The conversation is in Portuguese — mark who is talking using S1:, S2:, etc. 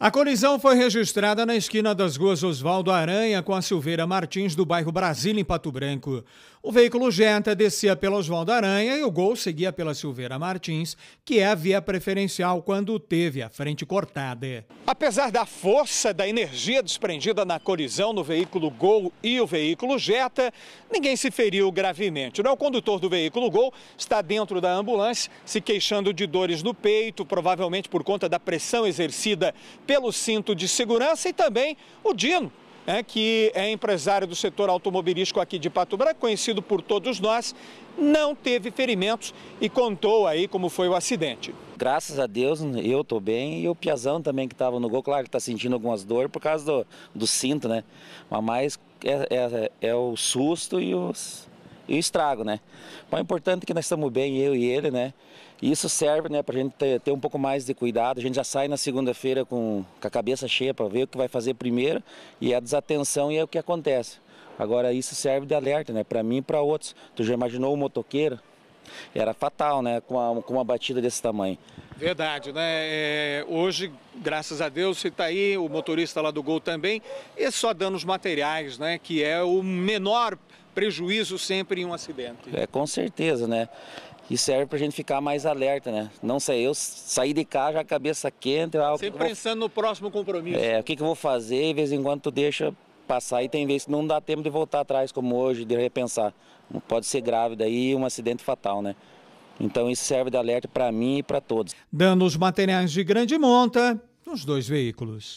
S1: A colisão foi registrada na esquina das ruas Oswaldo Aranha com a Silveira Martins do bairro Brasília, em Pato Branco. O veículo Jetta descia pela Oswaldo Aranha e o Gol seguia pela Silveira Martins, que é a via preferencial quando teve a frente cortada. Apesar da força da energia desprendida na colisão no veículo Gol e o veículo Jetta, ninguém se feriu gravemente. É? O condutor do veículo Gol está dentro da ambulância, se queixando de dores no peito, provavelmente por conta da pressão exercida pelo cinto de segurança e também o Dino, é, que é empresário do setor automobilístico aqui de Pato Branco, conhecido por todos nós, não teve ferimentos e
S2: contou aí como foi o acidente. Graças a Deus eu estou bem e o Piazão também que estava no gol, claro que está sentindo algumas dores por causa do, do cinto, né? Mas mais é, é, é o susto e os, e o estrago, né? Mas o importante é que nós estamos bem, eu e ele, né? E isso serve, né, para a gente ter, ter, um pouco mais de cuidado. A gente já sai na segunda-feira com, com a cabeça cheia para ver o que vai fazer primeiro e a desatenção e é o que acontece. Agora, isso serve de alerta, né? Para mim e para outros. Tu já imaginou o motoqueiro? era fatal, né? Com uma, com uma batida desse tamanho.
S1: Verdade, né? É, hoje, graças a Deus, você está aí, o motorista lá do Gol também, e só danos materiais, né? Que é o menor prejuízo sempre em um acidente.
S2: É, com certeza, né? E serve para a gente ficar mais alerta, né? Não sei, eu saí de cá já cabeça quente. Ah, sempre vou...
S1: pensando no próximo compromisso. É,
S2: o que, que eu vou fazer? De vez em quando tu deixa passar e tem vezes que não dá tempo de voltar atrás, como hoje, de repensar. Pode ser grave daí um acidente fatal, né? Então isso serve de alerta para mim e para todos.
S1: dando os materiais de grande monta nos dois veículos.